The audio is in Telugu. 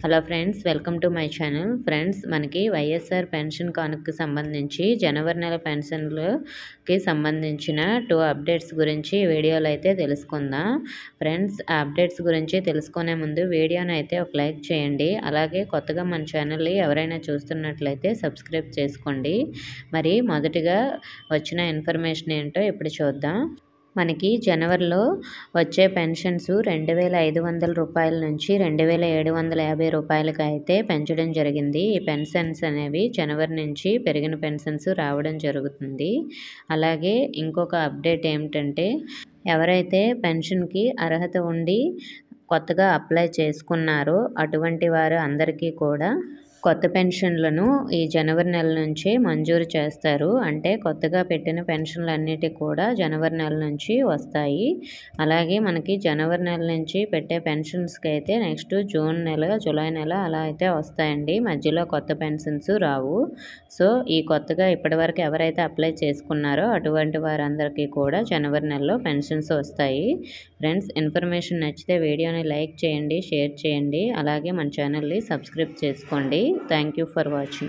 hello friends welcome to my channel friends మనకి వైఎస్ఆర్ పెన్షన్ కానుకకు సంబంధించి జనవరి నెల పెన్షన్లకి సంబంధించిన టూ అప్డేట్స్ గురించి వీడియోలు అయితే తెలుసుకుందాం ఫ్రెండ్స్ ఆ అప్డేట్స్ గురించి తెలుసుకునే ముందు వీడియోని అయితే ఒక లైక్ చేయండి అలాగే కొత్తగా మన ఛానల్ని ఎవరైనా చూస్తున్నట్లయితే సబ్స్క్రైబ్ చేసుకోండి మరి మొదటిగా వచ్చిన ఇన్ఫర్మేషన్ ఏంటో ఇప్పుడు చూద్దాం మనకి జనవరిలో వచ్చే పెన్షన్స్ రెండు వేల ఐదు వందల రూపాయల నుంచి రెండు వేల ఏడు వందల యాభై రూపాయలకి అయితే పెంచడం జరిగింది ఈ పెన్షన్స్ అనేవి జనవరి నుంచి పెరిగిన పెన్షన్స్ రావడం జరుగుతుంది అలాగే ఇంకొక అప్డేట్ ఏమిటంటే ఎవరైతే పెన్షన్కి అర్హత ఉండి కొత్తగా అప్లై చేసుకున్నారో అటువంటి వారు అందరికీ కూడా కొత్త పెన్షన్లను ఈ జనవరి నెల నుంచే మంజూరు చేస్తారు అంటే కొత్తగా పెట్టిన పెన్షన్లు అన్నిటి కూడా జనవరి నెల నుంచి వస్తాయి అలాగే మనకి జనవరి నెల నుంచి పెట్టే పెన్షన్స్కి అయితే నెక్స్ట్ జూన్ నెల జూలై నెల అలా అయితే వస్తాయండి మధ్యలో కొత్త పెన్షన్స్ రావు సో ఈ కొత్తగా ఇప్పటివరకు ఎవరైతే అప్లై చేసుకున్నారో అటువంటి వారందరికీ కూడా జనవరి నెలలో పెన్షన్స్ వస్తాయి ఫ్రెండ్స్ ఇన్ఫర్మేషన్ నచ్చితే వీడియోని లైక్ చేయండి షేర్ చేయండి అలాగే మన ఛానల్ని సబ్స్క్రైబ్ చేసుకోండి థ్యాంక్ యూ ఫర్ వాచింగ్